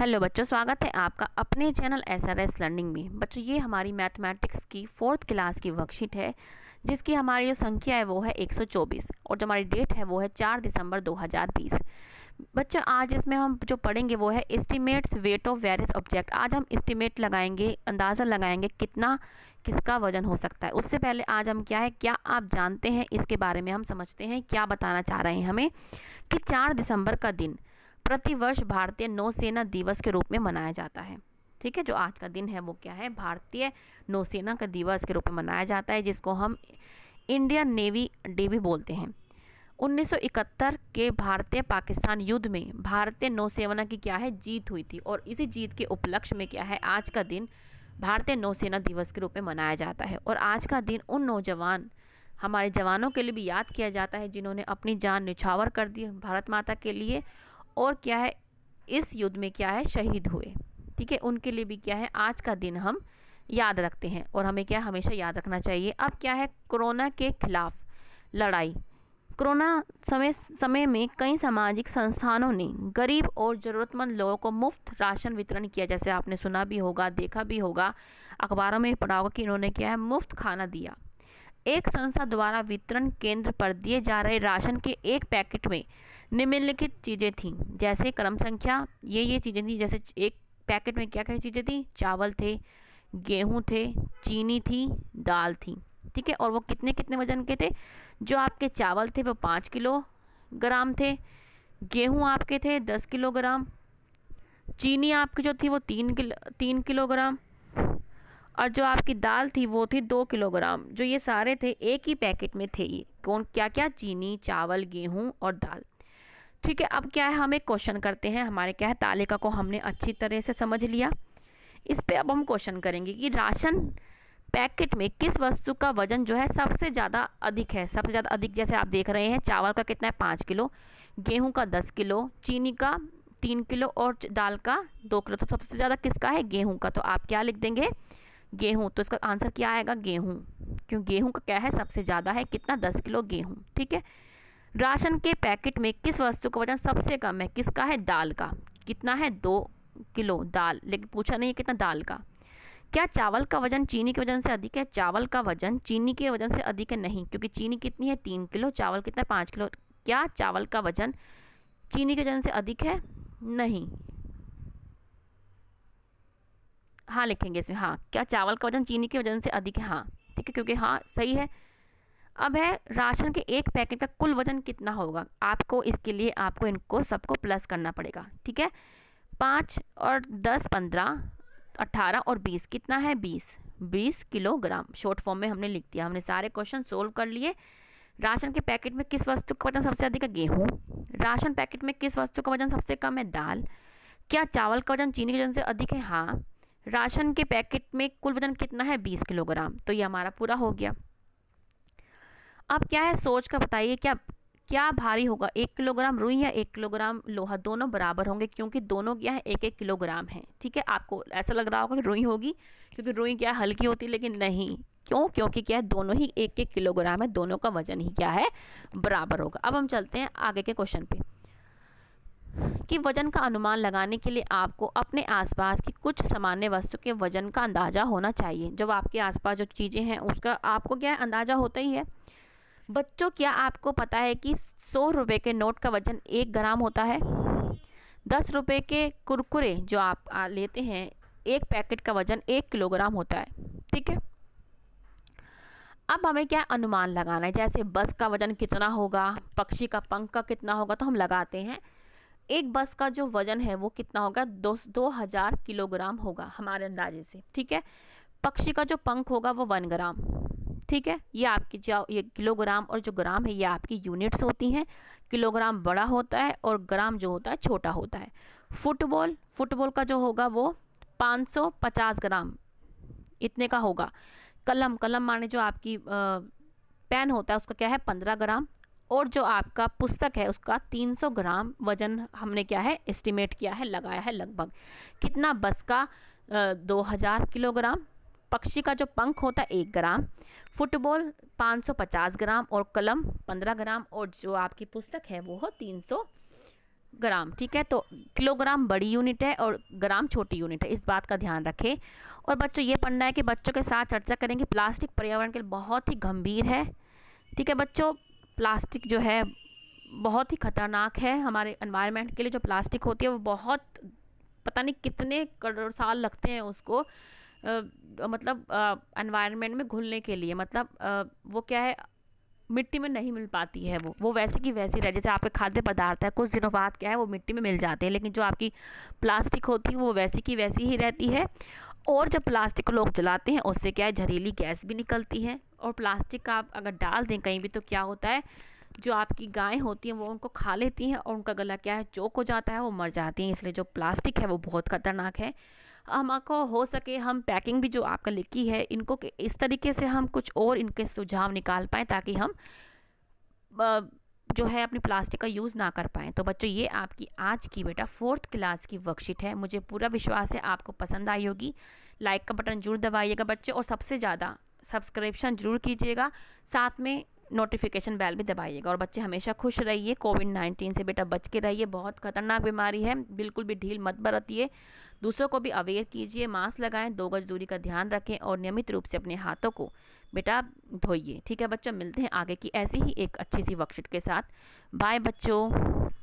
hello बच्चों स्वागत है आपका अपने channel S R S learning में बच्चों ये हमारी मैथमेटिक्स की फोर्थ क्लास की वर्कशीट है जिसकी हमारी जो संख्या है वो है 124 और जो हमारी डेट है वो है 4 दिसंबर 2020 बच्चों आज इसमें हम जो पढ़ेंगे वो है estimates weight of various object आज हम इस्टीमेट लगाएंगे अंदाज़ा लगाएंगे कितना किसका वजन हो सकता है उससे पहले आज हम क्या है क्या आप जानते हैं इसके बारे में हम समझते हैं क्या बताना चाह रहे हैं हमें कि चार दिसंबर का दिन प्रतिवर्ष भारतीय नौसेना दिवस के रूप में मनाया जाता है ठीक है जो आज का दिन है वो क्या है भारतीय नौसेना का दिवस के रूप में मनाया जाता है जिसको हम इंडियन नेवी डे भी बोलते हैं 1971 के भारतीय पाकिस्तान युद्ध में भारतीय नौसेना की क्या है जीत हुई थी और इसी जीत के उपलक्ष्य में क्या है आज का दिन भारतीय नौसेना दिवस के रूप में मनाया जाता है और आज का दिन उन नौजवान हमारे जवानों के लिए भी याद किया जाता है जिन्होंने अपनी जान निछावर कर दी भारत माता के लिए और क्या है इस युद्ध में क्या है शहीद हुए ठीक है उनके लिए भी क्या है आज का दिन हम याद रखते हैं और हमें क्या हमेशा याद रखना चाहिए अब क्या है कोरोना के खिलाफ लड़ाई कोरोना समय समय में कई सामाजिक संस्थानों ने गरीब और ज़रूरतमंद लोगों को मुफ्त राशन वितरण किया जैसे आपने सुना भी होगा देखा भी होगा अखबारों में पढ़ा होगा कि इन्होंने क्या है मुफ्त खाना दिया एक संस्था द्वारा वितरण केंद्र पर दिए जा रहे राशन के एक पैकेट में निम्नलिखित चीज़ें थीं जैसे क्रम संख्या ये ये चीज़ें थी जैसे एक पैकेट में क्या क्या चीज़ें थी चावल थे गेहूँ थे चीनी थी दाल थी ठीक है और वो कितने कितने वजन के थे जो आपके चावल थे वो पाँच किलो ग्राम थे गेहूँ आपके थे दस किलोग्राम चीनी आपकी जो थी वो तीन किलो तीन किलोग्राम और जो आपकी दाल थी वो थी दो किलोग्राम जो ये सारे थे एक ही पैकेट में थे ये कौन क्या क्या चीनी चावल गेहूँ और दाल ठीक है अब क्या है हम एक क्वेश्चन करते हैं हमारे क्या है तालिका को हमने अच्छी तरह से समझ लिया इस पर अब हम क्वेश्चन करेंगे कि राशन पैकेट में किस वस्तु का वजन जो है सबसे ज़्यादा अधिक है सबसे ज़्यादा अधिक जैसे आप देख रहे हैं चावल का कितना है पाँच किलो गेहूं का दस किलो चीनी का तीन किलो और दाल का दो किलो तो सबसे ज़्यादा किसका है गेहूं का तो आप क्या लिख देंगे गेहूँ तो इसका आंसर क्या आएगा गेहूँ क्यों गेहूँ का क्या है सबसे ज़्यादा है कितना दस किलो गेहूँ ठीक है राशन के पैकेट में किस वस्तु का वजन सबसे कम है किसका है दाल का कितना है दो किलो दाल लेकिन पूछा नहीं है कितना दाल का क्या चावल का वजन चीनी के वजन से अधिक है चावल का वजन चीनी के वजन से अधिक है नहीं क्योंकि चीनी कितनी है तीन किलो चावल कितना पाँच किलो क्या चावल का वजन चीनी के वजन से अधिक है नहीं हाँ लिखेंगे इसमें हाँ क्या चावल का वजन चीनी के वजन से अधिक है हाँ ठीक है क्योंकि हाँ सही है अब है राशन के एक पैकेट का कुल वजन कितना होगा आपको इसके लिए आपको इनको सबको प्लस करना पड़ेगा ठीक है पाँच और दस पंद्रह अट्ठारह और बीस कितना है बीस बीस किलोग्राम शॉर्ट फॉर्म में हमने लिख दिया हमने सारे क्वेश्चन सोल्व कर लिए राशन के पैकेट में किस वस्तु का वजन सबसे अधिक है गेहूँ राशन पैकेट में किस वस्तु का वजन सबसे कम है दाल क्या चावल का वजन चीनी के वजन से अधिक है हाँ राशन के पैकेट में कुल वजन कितना है बीस किलोग्राम तो ये हमारा पूरा हो गया अब क्या है सोच कर बताइए क्या क्या भारी होगा एक किलोग्राम रुई या एक किलोग्राम लोहा दोनों बराबर होंगे क्योंकि दोनों क्या है एक एक किलोग्राम है ठीक है आपको ऐसा लग रहा होगा कि रुई होगी क्योंकि रुई क्या है हल्की होती है लेकिन नहीं क्यों क्योंकि क्या है दोनों ही एक एक किलोग्राम है दोनों का वजन ही क्या है बराबर होगा अब हम चलते हैं आगे के क्वेश्चन पे कि वज़न का अनुमान लगाने के लिए आपको अपने आसपास की कुछ सामान्य वस्तु के वज़न का अंदाज़ा होना चाहिए जब आपके आसपास जो चीज़ें हैं उसका आपको क्या अंदाज़ा होता ही है बच्चों क्या आपको पता है कि सौ रुपये के नोट का वज़न एक ग्राम होता है दस रुपये के कुरकुरे जो आप लेते हैं एक पैकेट का वज़न एक किलोग्राम होता है ठीक है अब हमें क्या अनुमान लगाना है जैसे बस का वज़न कितना होगा पक्षी का पंख का कितना होगा तो हम लगाते हैं एक बस का जो वजन है वो कितना होगा दो दो हज़ार किलोग्राम होगा हमारे अंदाजे से ठीक है पक्षी का जो पंख होगा वो वन ग्राम ठीक है ये आपकी जो ये किलोग्राम और जो ग्राम है ये आपकी यूनिट्स होती हैं किलोग्राम बड़ा होता है और ग्राम जो होता है छोटा होता है फुटबॉल फुटबॉल का जो होगा वो 550 ग्राम इतने का होगा कलम कलम माने जो आपकी आ, पेन होता है उसका क्या है पंद्रह ग्राम और जो आपका पुस्तक है उसका 300 ग्राम वजन हमने क्या है एस्टिमेट किया है लगाया है लगभग कितना बस का दो हज़ार किलोग्राम पक्षी का जो पंख होता है एक ग्राम फुटबॉल 550 ग्राम और कलम 15 ग्राम और जो आपकी पुस्तक है वो हो 300 ग्राम ठीक है तो किलोग्राम बड़ी यूनिट है और ग्राम छोटी यूनिट है इस बात का ध्यान रखें और बच्चों ये पढ़ना है कि बच्चों के साथ चर्चा करेंगे प्लास्टिक पर्यावरण के लिए बहुत ही गंभीर है ठीक है बच्चों प्लास्टिक जो है बहुत ही ख़तरनाक है हमारे एनवायरनमेंट के लिए जो प्लास्टिक होती है वो बहुत पता नहीं कितने करोड़ साल लगते हैं उसको आ, मतलब एनवायरनमेंट में घुलने के लिए मतलब आ, वो क्या है मिट्टी में नहीं मिल पाती है वो वो वैसे की वैसी रह जैसे आपके खाद्य पदार्थ है कुछ दिनों बाद क्या है वो मिट्टी में मिल जाते हैं लेकिन जो आपकी प्लास्टिक होती है वो वैसी की वैसी ही रहती है और जब प्लास्टिक को लोग जलाते हैं उससे क्या है जहरीली गैस भी निकलती है और प्लास्टिक का आप अगर डाल दें कहीं भी तो क्या होता है जो आपकी गाय होती हैं वो उनको खा लेती हैं और उनका गला क्या है चौक हो जाता है वो मर जाती हैं इसलिए जो प्लास्टिक है वो बहुत ख़तरनाक है हम आपको हो सके हम पैकिंग भी जो आपका लिखी है इनको इस तरीके से हम कुछ और इनके सुझाव निकाल पाएँ ताकि हम जो है अपनी प्लास्टिक का यूज़ ना कर पाएँ तो बच्चों ये आपकी आज की बेटा फोर्थ क्लास की वर्कशीट है मुझे पूरा विश्वास है आपको पसंद आई होगी लाइक का बटन जरूर दबाइएगा बच्चे और सबसे ज़्यादा सब्सक्रिप्शन जरूर कीजिएगा साथ में नोटिफिकेशन बेल भी दबाइएगा और बच्चे हमेशा खुश रहिए कोविड नाइन्टीन से बेटा बच के रहिए बहुत खतरनाक बीमारी है बिल्कुल भी ढील मत बरतिए दूसरों को भी अवेयर कीजिए मास्क लगाएं दो गज दूरी का ध्यान रखें और नियमित रूप से अपने हाथों को बेटा धोइए ठीक है बच्चों मिलते हैं आगे की ऐसी ही एक अच्छी सी वर्कशीट के साथ बाय बच्चों